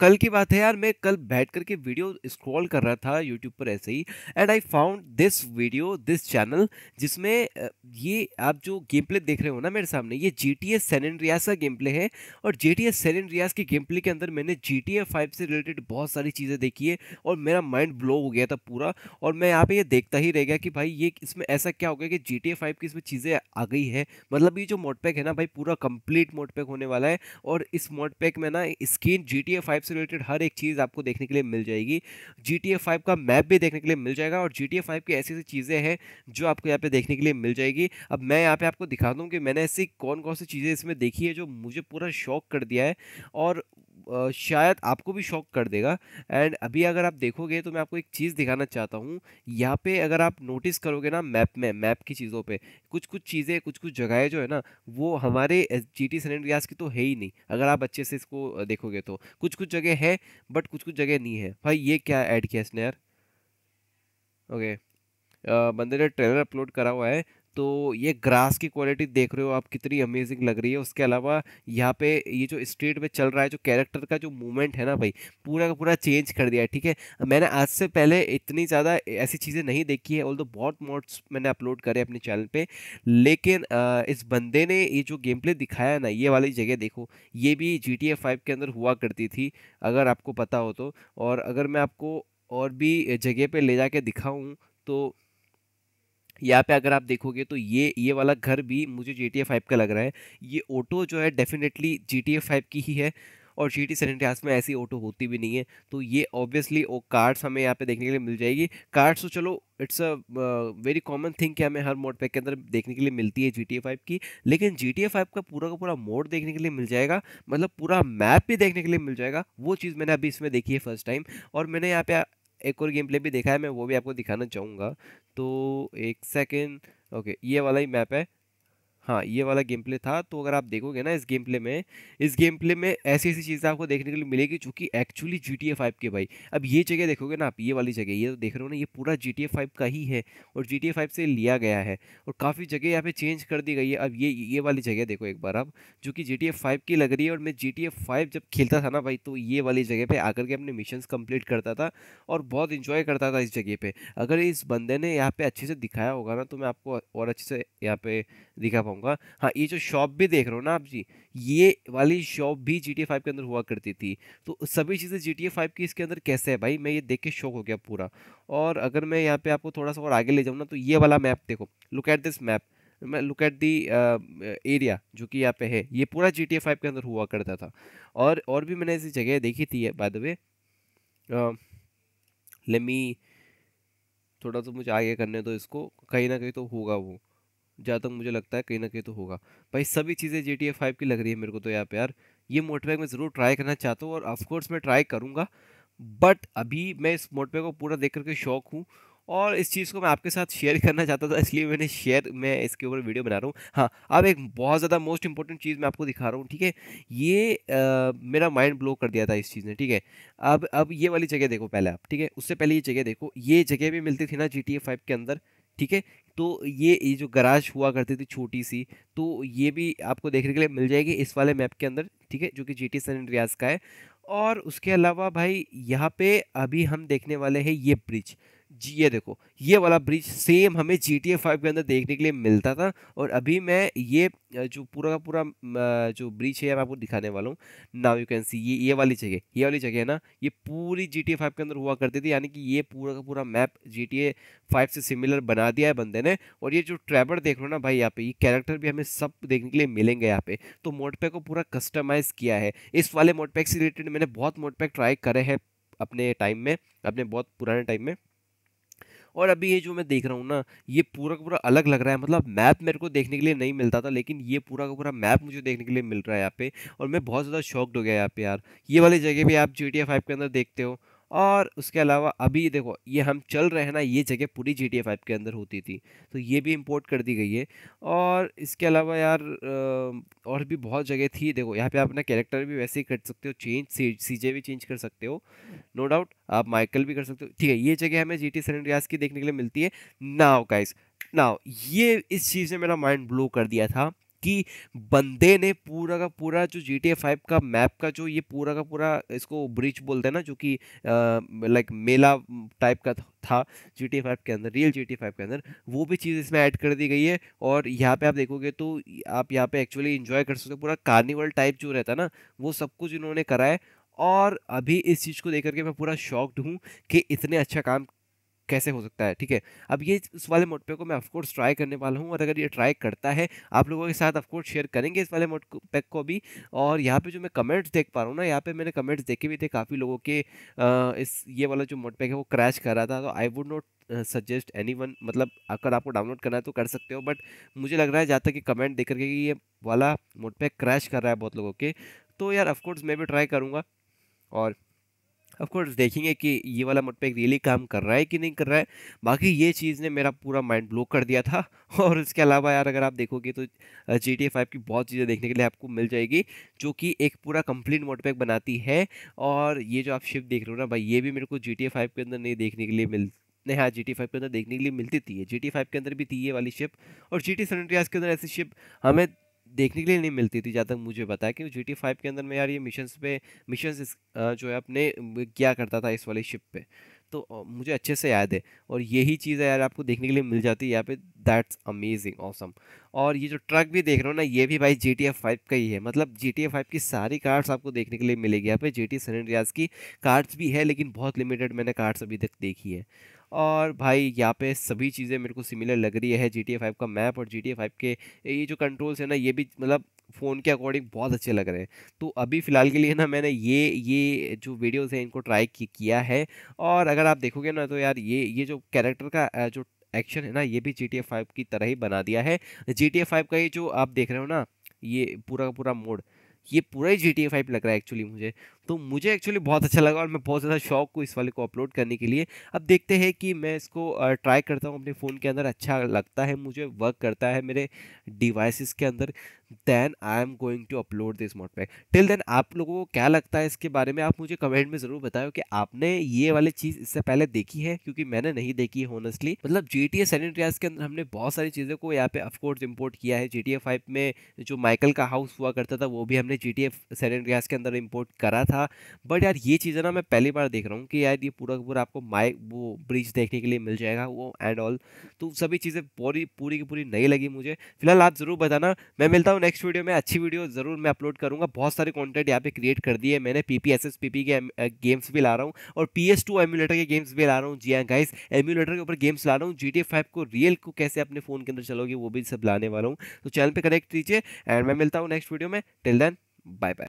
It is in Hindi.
कल की बात है यार मैं कल बैठ करके वीडियो स्क्रॉल कर रहा था यूट्यूब पर ऐसे ही and I found this video this channel जिसमें ये आप जो गेम प्ले देख रहे हो ना मेरे सामने ये G T S San Andreas का गेम प्ले है और G T S San Andreas के गेम प्ले के अंदर मैंने जी टी ए फाइव से रिलेटेड बहुत सारी चीज़ें देखी है और मेरा माइंड ब्लो हो गया था पूरा और मैं यहाँ पर ये देखता ही रह गया कि भाई ये इसमें ऐसा क्या हो गया कि जी टी ए फाइव की इसमें चीज़ें आ गई है मतलब ये जो मोटपैक है ना भाई पूरा कंप्लीट मोटपैक होने वाला है और इस मोटपैक में ना screen G T A five से रिलेटेड हर एक चीज़ आपको देखने के लिए मिल जाएगी जी टी का मैप भी देखने के लिए मिल जाएगा और जी टी की ऐसी ऐसी चीज़ें हैं जो आपको यहाँ पे देखने के लिए मिल जाएगी अब मैं यहाँ पे आपको दिखा दूँ कि मैंने ऐसी कौन कौन सी चीज़ें इसमें देखी है जो मुझे पूरा शौक कर दिया है और शायद आपको भी शॉक कर देगा एंड अभी अगर आप देखोगे तो मैं आपको एक चीज़ दिखाना चाहता हूँ यहाँ पे अगर आप नोटिस करोगे ना मैप में मैप की चीज़ों पे कुछ कुछ चीज़ें कुछ कुछ जगहें जो है ना वो हमारे जी टी सैन की तो है ही नहीं अगर आप अच्छे से इसको देखोगे तो कुछ कुछ जगह है बट कुछ कुछ जगह नहीं है भाई ये क्या ऐड किया इसने यार ओके बंदे ने ट्रेलर अपलोड करा हुआ है तो ये ग्रास की क्वालिटी देख रहे हो आप कितनी अमेजिंग लग रही है उसके अलावा यहाँ पे ये जो स्ट्रीट में चल रहा है जो कैरेक्टर का जो मूवमेंट है ना भाई पूरा का पूरा चेंज कर दिया है ठीक है मैंने आज से पहले इतनी ज़्यादा ऐसी चीज़ें नहीं देखी है ऑल बहुत मोड्स मैंने अपलोड करे अपने चैनल पर लेकिन इस बंदे ने ये जो गेम प्ले दिखाया ना ये वाली जगह देखो ये भी जी टी के अंदर हुआ करती थी अगर आपको पता हो तो और अगर मैं आपको और भी जगह पे ले जाके दिखाऊं तो यहाँ पे अगर आप देखोगे तो ये ये वाला घर भी मुझे जी टी फाइव का लग रहा है ये ऑटो जो है डेफिनेटली जी टी फाइव की ही है और जी टी सेवेंटी में ऐसी ऑटो होती भी नहीं है तो ये ऑब्वियसली वो कार्ड्स हमें यहाँ पे देखने के लिए मिल जाएगी कार्ड्स तो चलो it's a very common thing कि हमें हर मोड पैक के अंदर देखने के लिए मिलती है जी टी फाइव की लेकिन जी टी फाइव का पूरा का पूरा मोड देखने के लिए मिल जाएगा मतलब पूरा मैप भी देखने के लिए मिल जाएगा वो चीज़ मैंने अभी इसमें देखी है फर्स्ट टाइम और मैंने यहाँ पे एक और गेम प्ले भी देखा है मैं वो भी आपको दिखाना चाहूँगा तो एक सेकेंड ओके ये वाला ही मैप है हाँ ये वाला गेम प्ले था तो अगर आप देखोगे ना इस गेम प्ले में इस गेम प्ले में ऐसी ऐसी चीज़ें आपको देखने के लिए मिलेगी जो कि actually G T A five के भाई अब ये जगह देखोगे ना आप ये वाली जगह ये तो देख रहे हो ना ये पूरा जी टी ए फाइव का ही है और जी टी ए फाइव से लिया गया है और काफ़ी जगह यहाँ पे चेंज कर दी गई है अब ये ये वाली जगह देखो एक बार आप जो कि जी टी ए फाइव की लग रही है और मैं जी टी ए फाइव जब खेलता था ना भाई तो ये वाली जगह पर आकर के अपने मिशन कम्प्लीट करता था और बहुत इन्जॉय करता था इस जगह पर अगर इस बंदे ने यहाँ पर अच्छे से दिखाया होगा ना तो मैं आपको और अच्छे से यहाँ पर दिखा पाऊँगा बताऊंगा हाँ ये जो शॉप भी देख रहे हो ना आप जी ये वाली शॉप भी जी टी के अंदर हुआ करती थी तो सभी चीज़ें जी टी की इसके अंदर कैसे है भाई मैं ये देख के शौक हो गया पूरा और अगर मैं यहाँ पे आपको थोड़ा सा और आगे ले जाऊँ ना तो ये वाला मैप देखो लुक एट दिस मैप मैं लुक एट दी एरिया जो कि यहाँ पे है ये पूरा जी टी के अंदर हुआ करता था और और भी मैंने ऐसी जगह देखी थी बाय द वे लेमी थोड़ा तो मुझे आगे करने दो इसको कहीं ना कहीं तो होगा वो जहाँ तक मुझे लगता है कहीं ना कहीं तो होगा भाई सभी चीज़ें जे टी फाइव की लग रही है मेरे को तो यहाँ पे यार ये मोटरबाइक मैं ज़रूर ट्राई करना चाहता हूँ और ऑफकोर्स मैं ट्राई करूँगा बट अभी मैं इस मोटरबाइक को पूरा देख करके शौक हूँ और इस चीज़ को मैं आपके साथ शेयर करना चाहता था इसलिए मैंने शेयर मैं इसके ऊपर वीडियो बना रहा हूँ हाँ अब एक बहुत ज़्यादा मोस्ट इंपॉर्टेंट चीज़ मैं आपको दिखा रहा हूँ ठीक है ये आ, मेरा माइंड ब्लो कर दिया था इस चीज़ ने ठीक है अब अब ये वाली जगह देखो पहले आप ठीक है उससे पहले ये जगह देखो ये जगह भी मिलती थी ना जी टी के अंदर ठीक है तो ये ये जो गराज हुआ करती थी छोटी सी तो ये भी आपको देखने के लिए मिल जाएगी इस वाले मैप के अंदर ठीक है जो कि जी टी सन रियाज का है और उसके अलावा भाई यहाँ पे अभी हम देखने वाले हैं ये ब्रिज जी ये देखो ये वाला ब्रिज सेम हमें जी टी ए फाइव के अंदर देखने के लिए मिलता था और अभी मैं ये जो पूरा का पूरा जो ब्रिज है मैं आपको दिखाने वाला हूँ नाउ यू कैन सी ये ये वाली जगह ये वाली जगह है ना ये पूरी जी टी ए फाइव के अंदर हुआ करती थी यानी कि ये पूरा का पूरा map G T A five से सिमिलर बना दिया है बंदे ने और ये जो ट्रैवर देख लो ना भाई यहाँ पे ये कैरेक्टर भी हमें सब देखने के लिए मिलेंगे यहाँ पे तो मोटपैक को पूरा कस्टमाइज़ किया है इस वाले मोटपैक से रिलेटेड मैंने बहुत मोटपैक ट्राई करे हैं अपने टाइम में अपने बहुत पुराने टाइम में और अभी ये जो मैं देख रहा हूँ ना ये पूरा का पूरा अलग लग रहा है मतलब मैप मेरे को देखने के लिए नहीं मिलता था लेकिन ये पूरा का पूरा मैप मुझे देखने के लिए मिल रहा है यहाँ पे और मैं बहुत ज़्यादा शॉक्ड हो गया यहाँ पे यार ये वाली जगह भी आप जी टी फाइव के अंदर देखते हो और उसके अलावा अभी देखो ये हम चल रहे हैं ना ये जगह पूरी जी टी के अंदर होती थी तो ये भी इम्पोर्ट कर दी गई है और इसके अलावा यार और भी बहुत जगह थी देखो यहाँ पे आप अपना कैरेक्टर भी वैसे ही कर सकते हो चेंज सी जे भी चेंज कर सकते हो नो डाउट आप माइकल भी कर सकते हो ठीक है ये जगह हमें जी टी रियाज की देखने के लिए मिलती है नाव गाइस नाव ये इस चीज़ ने मेरा माइंड ब्लो कर दिया था कि बंदे ने पूरा का पूरा जो जी टी ए फाइव का मैप का जो ये पूरा का पूरा इसको ब्रिज बोलते हैं ना जो कि लाइक मेला टाइप का था जी टी फाइव के अंदर रियल जी टी फाइव के अंदर वो भी चीज़ इसमें ऐड कर दी गई है और यहाँ पे आप देखोगे तो आप यहाँ पे एक्चुअली इन्जॉय कर सकते हो पूरा कार्निवल टाइप जो रहता है ना वो सब कुछ इन्होंने करा है और अभी इस चीज़ को देख करके मैं पूरा शॉक्ड हूँ कि इतने अच्छा काम कैसे हो सकता है ठीक है अब ये इस वाले मोटपे को मैं ऑफकोर्स ट्राई करने वाला हूँ और अगर ये ट्राई करता है आप लोगों के साथ ऑफकोर्स शेयर करेंगे इस वाले मोटपैक को भी और यहाँ पे जो मैं कमेंट्स देख पा रहा हूँ ना यहाँ पे मैंने कमेंट्स देखे भी थे काफ़ी लोगों के आ, इस ये वाला जो मोटपैक है वो क्रैश कर रहा था तो I would not suggest anyone मतलब अगर आपको डाउनलोड करना है तो कर सकते हो बट मुझे लग रहा है जहाँ तक कि कमेंट देख करके ये वाला मोटपैक क्रैश कर रहा है बहुत लोगों के तो यार ऑफकोर्स मैं भी ट्राई करूँगा और ऑफकोर्स देखेंगे कि ये वाला मुठ पर रियली काम कर रहा है कि नहीं कर रहा है बाकी ये चीज़ ने मेरा पूरा माइंड ब्लो कर दिया था और इसके अलावा यार अगर आप देखोगे तो जी टी फाइव की बहुत चीज़ें देखने के लिए आपको मिल जाएगी जो कि एक पूरा कंप्लीट पैक बनाती है और ये जो आप शिप देख रहे हो ना भाई ये भी मेरे को जी टी फाइव के अंदर नहीं देखने के लिए मिल नहीं हाँ जी टी फाइव के अंदर देखने के लिए मिलती थी जी टी फाइव के अंदर भी थी ये वाली शिप और जी टी के अंदर ऐसी शिप हमें देखने के लिए नहीं मिलती थी जहाँ तक मुझे पता है कि जी टी फाइव के अंदर में यार ये मिशन पे मिशन जो है अपने क्या करता था इस वाली शिप पे तो मुझे अच्छे से याद है और यही चीज़ है यार आपको देखने के लिए मिल जाती है यहाँ पे दैट्स अमेजिंग ऑसम और ये जो ट्रक भी देख रहे हो ना ये भी भाई जी टी एफ फाइव का ही है मतलब जी टी एफ फाइव की सारी कार्ड्स आपको देखने के लिए मिलेगी यहाँ पे जी टी सन रियाज की कार्ड्स भी है लेकिन बहुत लिमिटेड मैंने कार्ड्स अभी तक देखी है और भाई यहाँ पे सभी चीज़ें मेरे को सिमिलर लग रही है जी टी फाइव का मैप और जी टी फाइव के ये जो कंट्रोल्स है ना ये भी मतलब फ़ोन के अकॉर्डिंग बहुत अच्छे लग रहे हैं तो अभी फ़िलहाल के लिए ना मैंने ये ये जो वीडियोज़ हैं इनको ट्राई किया है और अगर आप देखोगे ना तो यार ये ये जो कैरेक्टर का जो एक्शन है ना ये भी जी टी फाइव की तरह ही बना दिया है जी टी फाइव का ये जो आप देख रहे हो ना ये पूरा का पूरा मोड ये पूरा ही जी टी फाइव लग रहा है एक्चुअली मुझे तो मुझे एक्चुअली बहुत अच्छा लगा और मैं बहुत ज़्यादा शौक हूँ इस वाले को अपलोड करने के लिए अब देखते हैं कि मैं इसको ट्राई करता हूँ अपने फ़ोन के अंदर अच्छा लगता है मुझे वर्क करता है मेरे डिवाइसेस के अंदर then I am going to upload this mod pack till then आप लोगों को क्या लगता है इसके बारे में आप मुझे कमेंट में ज़रूर बताओ कि आपने ये वाली चीज़ इससे पहले देखी है क्योंकि मैंने नहीं देखी है ऑनेस्टली मतलब जी टी ए के अंदर हमने बहुत सारी चीज़ों को यहाँ पे अफकोर्स इम्पोर्ट किया है जी टी में जो माइकल का हाउस हुआ करता था वो भी हमने जी टी ए के अंदर इम्पोर्ट करा था था बट यार ये चीज़ है ना मैं पहली बार देख रहा हूँ कि यार ये पूरा पूरा आपको माई वो ब्रिज देखने के लिए मिल जाएगा वो एंड ऑल तो सभी चीज़ें पूरी पूरी की पूरी नई लगी मुझे फिलहाल आप ज़रूर बताना मैं मिलता हूँ नेक्स्ट वीडियो में अच्छी वीडियो ज़रूर मैं अपलोड करूँगा बहुत सारे कॉन्टेंट यहाँ पे क्रिएट कर दिए मैंने P P S S P P के गेम्स भी ला रहा हूँ और पी एस टू एम्यूलेटर के गेम्स भी ला रहा हूँ जी हाँ गाइस एम्यूलेटर के ऊपर गेम्स ला रहा हूँ जी टी फाइव को रियल को कैसे अपने फ़ोन के अंदर चलोगे वो भी सब लाने वाला हूँ तो चैनल पर कनेक्ट कीजिए एंड मैं मिलता हूँ नेक्स्ट वीडियो में टिल देन बाय बाय